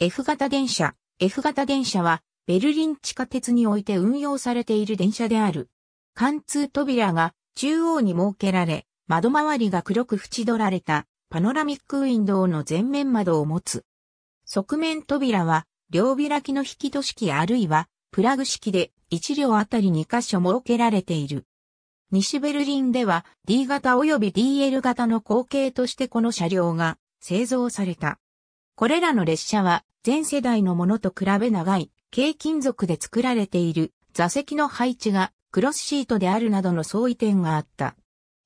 F 型電車。F 型電車は、ベルリン地下鉄において運用されている電車である。貫通扉が中央に設けられ、窓周りが黒く縁取られたパノラミックウィンドウの全面窓を持つ。側面扉は、両開きの引き戸式あるいはプラグ式で1両あたり2箇所設けられている。西ベルリンでは D 型及び DL 型の後継としてこの車両が製造された。これらの列車は前世代のものと比べ長い、軽金属で作られている座席の配置がクロスシートであるなどの相違点があった。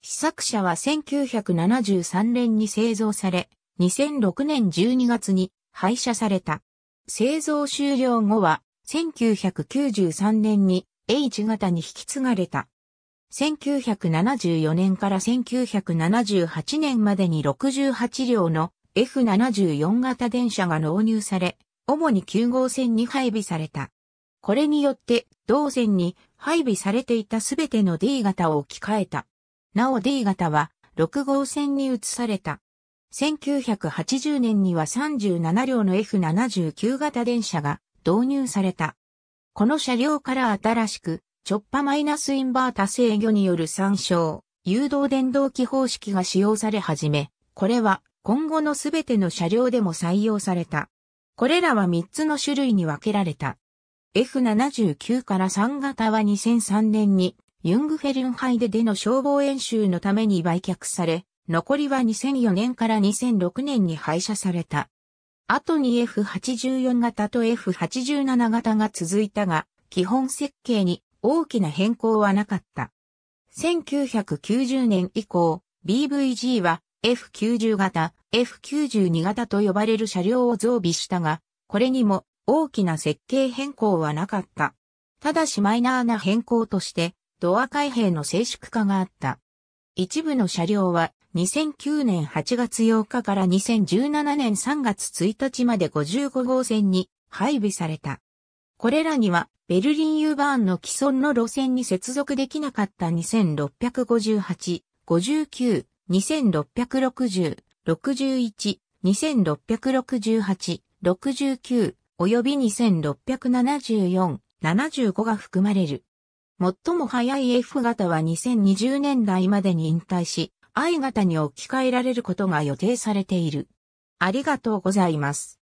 試作車は1973年に製造され、2006年12月に廃車された。製造終了後は1993年に H 型に引き継がれた。1974年から1978年までに68両の F74 型電車が納入され、主に9号線に配備された。これによって、同線に配備されていたすべての D 型を置き換えた。なお D 型は6号線に移された。1980年には37両の F79 型電車が導入された。この車両から新しく、チョッパマイナスインバータ制御による参照、誘導電動機方式が使用され始め、これは今後のすべての車両でも採用された。これらは3つの種類に分けられた。F79 から3型は2003年にユングフェルンハイデでの消防演習のために売却され、残りは2004年から2006年に廃車された。後に F84 型と F87 型が続いたが、基本設計に大きな変更はなかった。1990年以降、BVG は F90 型、F92 型と呼ばれる車両を増備したが、これにも大きな設計変更はなかった。ただしマイナーな変更として、ドア開閉の静粛化があった。一部の車両は2009年8月8日から2017年3月1日まで55号線に配備された。これらにはベルリン・ユーバーンの既存の路線に接続できなかった2658、59、2660、61、2668、69、および2674、75が含まれる。最も早い F 型は2020年代までに引退し、I 型に置き換えられることが予定されている。ありがとうございます。